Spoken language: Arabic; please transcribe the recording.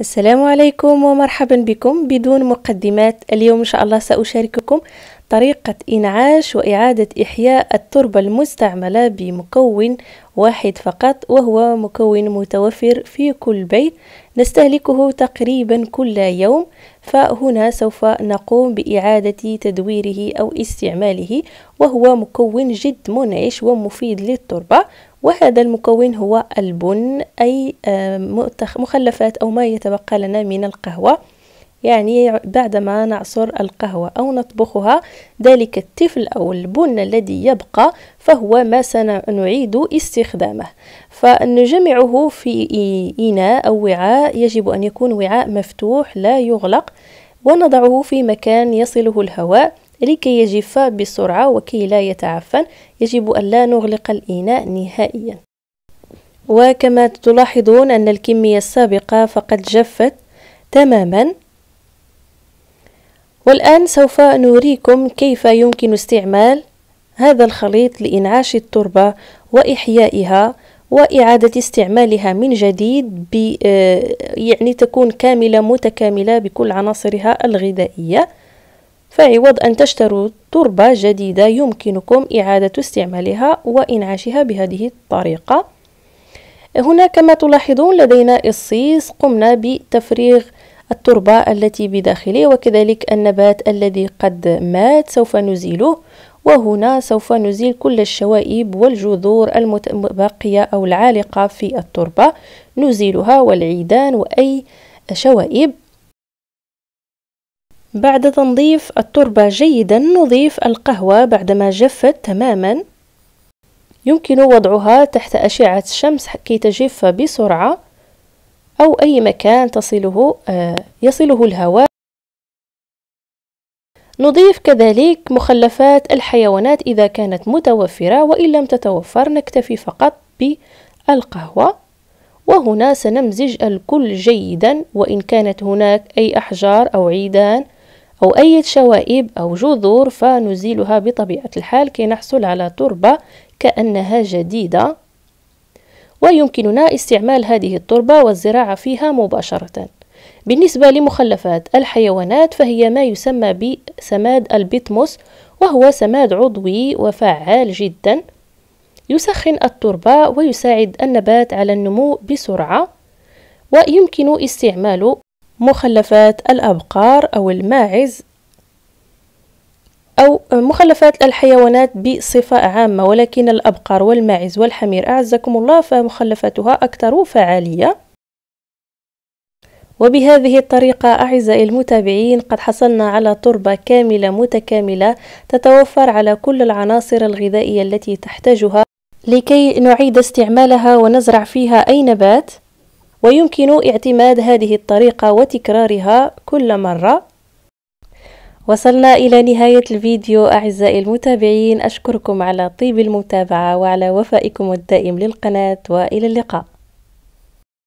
السلام عليكم ومرحبا بكم بدون مقدمات اليوم ان شاء الله ساشارككم طريقة إنعاش وإعادة إحياء التربة المستعملة بمكون واحد فقط وهو مكون متوفر في كل بيت نستهلكه تقريبا كل يوم فهنا سوف نقوم بإعادة تدويره أو استعماله وهو مكون جد منعش ومفيد للتربة وهذا المكون هو البن أي آه، مخلفات أو ما يتبقى لنا من القهوة يعني بعدما نعصر القهوة أو نطبخها ذلك التفل أو البن الذي يبقى فهو ما سنعيد استخدامه فنجمعه في إناء أو وعاء يجب أن يكون وعاء مفتوح لا يغلق ونضعه في مكان يصله الهواء لكي يجف بسرعة وكي لا يتعفن يجب أن لا نغلق الإناء نهائيا وكما تلاحظون أن الكمية السابقة فقد جفت تماما والآن سوف نريكم كيف يمكن استعمال هذا الخليط لإنعاش التربة وإحيائها وإعادة استعمالها من جديد ب آه، يعني تكون كاملة متكاملة بكل عناصرها الغذائية فعوض أن تشتروا تربة جديدة يمكنكم إعادة استعمالها وإنعاشها بهذه الطريقة هنا كما تلاحظون لدينا الصيص قمنا بتفريغ التربة التي بداخله وكذلك النبات الذي قد مات سوف نزيله وهنا سوف نزيل كل الشوائب والجذور المتبقية أو العالقة في التربة نزيلها والعيدان وأي شوائب بعد تنظيف التربة جيدا نضيف القهوة بعدما جفت تماما يمكن وضعها تحت أشعة الشمس كي تجف بسرعة أو أي مكان تصله آه، يصله الهواء نضيف كذلك مخلفات الحيوانات إذا كانت متوفرة وإن لم تتوفر نكتفي فقط بالقهوة وهنا سنمزج الكل جيدا وإن كانت هناك أي أحجار أو عيدان أو أي شوائب أو جذور فنزيلها بطبيعة الحال كي نحصل على تربة كأنها جديدة ويمكننا استعمال هذه التربة والزراعة فيها مباشرة بالنسبة لمخلفات الحيوانات فهي ما يسمى بسماد البيتموس وهو سماد عضوي وفعال جدا يسخن التربة ويساعد النبات على النمو بسرعة ويمكن استعماله مخلفات الأبقار أو الماعز أو مخلفات الحيوانات بصفة عامة ولكن الأبقار والماعز والحمير أعزكم الله فمخلفاتها أكثر فعالية وبهذه الطريقة أعزائي المتابعين قد حصلنا على تربة كاملة متكاملة تتوفر على كل العناصر الغذائية التي تحتاجها لكي نعيد استعمالها ونزرع فيها أي نبات ويمكن اعتماد هذه الطريقة وتكرارها كل مرة وصلنا إلى نهاية الفيديو أعزائي المتابعين أشكركم على طيب المتابعة وعلى وفائكم الدائم للقناة وإلى اللقاء